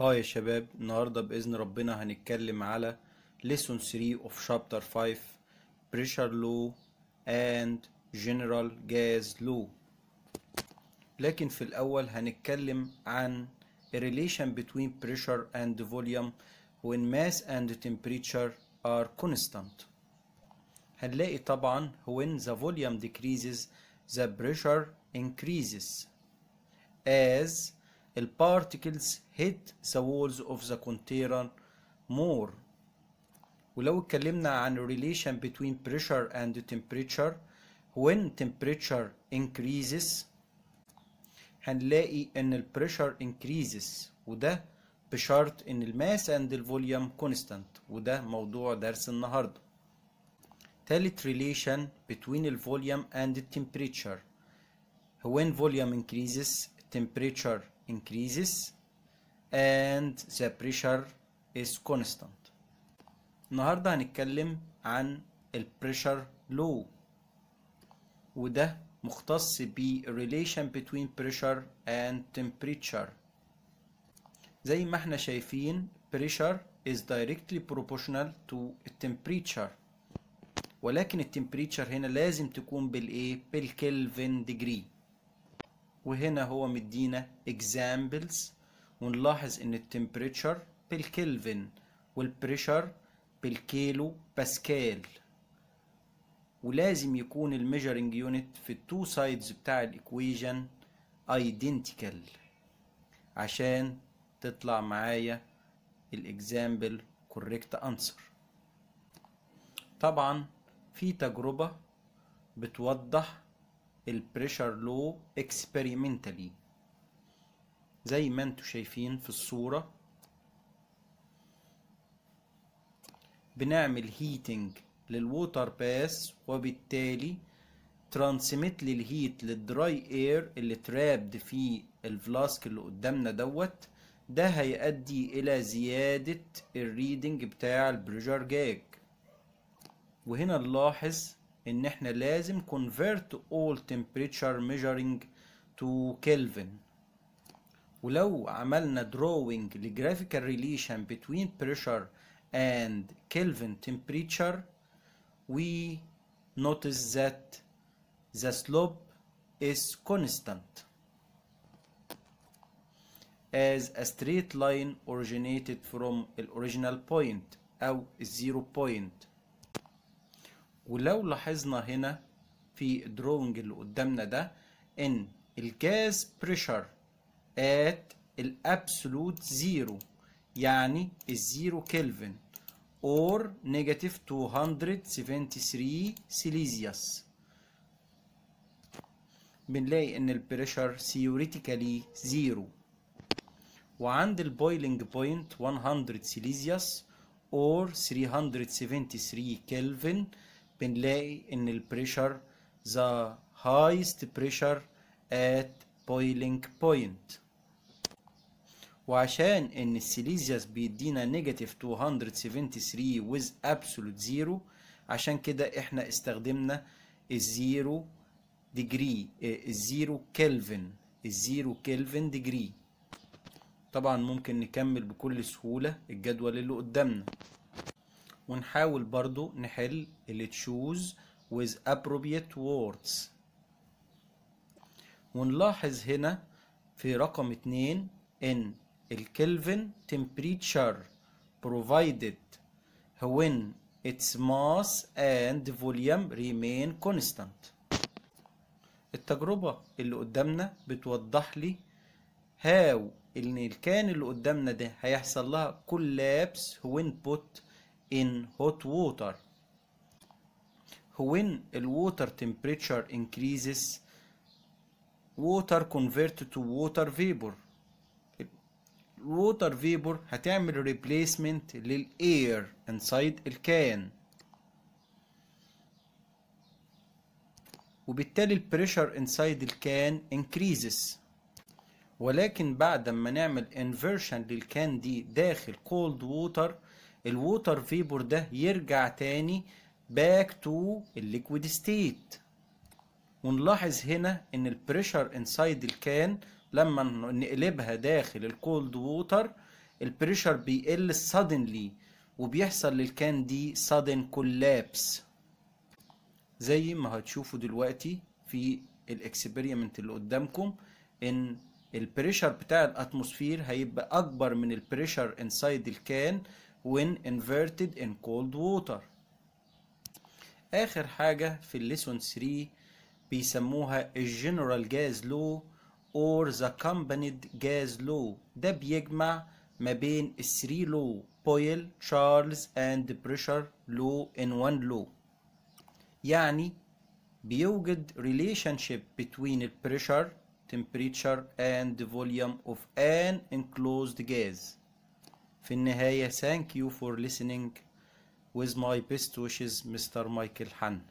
هاي يا شباب النهارده باذن ربنا هنتكلم على lesson 3 of chapter 5 pressure law and general gas law لكن في الاول هنتكلم عن a relation between pressure and volume when mass and temperature are constant هنلاقي طبعا when the volume decreases the pressure increases as particles hit the walls of the container more ولو اتكلمنا عن relation between pressure and temperature when temperature increases هنلاقي ان pressure increases وده بشرط ان الماس and the volume constant وده موضوع درس النهارده تالت relation between the volume and the temperature. when volume increases temperature increases and the pressure is constant النهاردة هنتكلم عن البريشر لو وده مختص ب relation between pressure and temperature زي ما احنا شايفين pressure is directly proportional to temperature ولكن التمبريتشر هنا لازم تكون بالايه بالكلفن ديجري وهنا هو مدينا examples ونلاحظ ان التمبريتشر بالكلفن والبريشر بالكيلو باسكال ولازم يكون الميجرنج يونت في التو سايدز بتاع الايكويجن ايدنتيكال عشان تطلع معايا الاكزامبل كوريكت انسر طبعا في تجربة بتوضح البريشر لو اكسبيريمنتالي زي ما انتم شايفين في الصورة بنعمل هيتنج للووتر باس وبالتالي ترانسميت للهيت للدراي اير اللي ترابد في الفلاسك اللي قدامنا دوت ده هيؤدي الى زيادة الريدنج بتاع البريشر جاج وهنا نلاحظ ان احنا لازم convert all temperature measuring to Kelvin ولو عملنا drawing لgraphical relation between pressure and Kelvin temperature we notice that the slope is constant as a straight line originated from the original point أو zero point ولو لاحظنا هنا في الدرونج اللي قدامنا ده ان الجاز بريشر ات الابسولوت زيرو يعني الزيرو كلفن اور نيجاتيف 273 سيليزيوس بنلاقي ان البريشر ثيوريتيكالي زيرو وعند البويلنج بوينت 100 سيليزيوس اور 373 كلفن بنلاقي ان البريشر the highest pressure at boiling point وعشان ان السيليزياس بيدينا نيجاتيف 273 with absolute zero عشان كده احنا استخدمنا الزيرو ديجري آه، الزيرو كلفن الزيرو كلفن ديجري طبعا ممكن نكمل بكل سهولة الجدول اللي قدامنا ونحاول برضو نحل اللي تشوز with appropriate words ونلاحظ هنا في رقم اتنين ان الكلفن temperature provided when its mass and volume remain constant التجربة اللي قدامنا بتوضح لي هاو ان الكان اللي قدامنا ده هيحصل لها collapse when put in hot water. When water temperature increases, water convert to water vapor. water vapor هتعمل replacement air inside الكان وبالتالي البريشر inside الكان increases ولكن بعد ما نعمل inversion للكان دي داخل cold water الووتر فيبور ده يرجع تاني باك تو الليكويد ستيت ونلاحظ هنا ان البريشر انسايد الكان لما نقلبها داخل الكولد ووتر البريشر بيقل suddenly وبيحصل للكان دي sudden collapse زي ما هتشوفوا دلوقتي في الاكسبيرمنت اللي قدامكم ان البريشر بتاع الاتموسفير هيبقى اكبر من البريشر انسايد الكان when inverted in cold water آخر حاجة في الليسون 3 بيسموها General Gas Law or the accompanied gas law ده بيجمع ما بين الثري لو بويل تشارلز اند بريشر Law ان وان لو يعني بيوجد relationship between the pressure temperature and the volume of an enclosed gas في النهاية thank you for listening with my best wishes Mr. Michael Han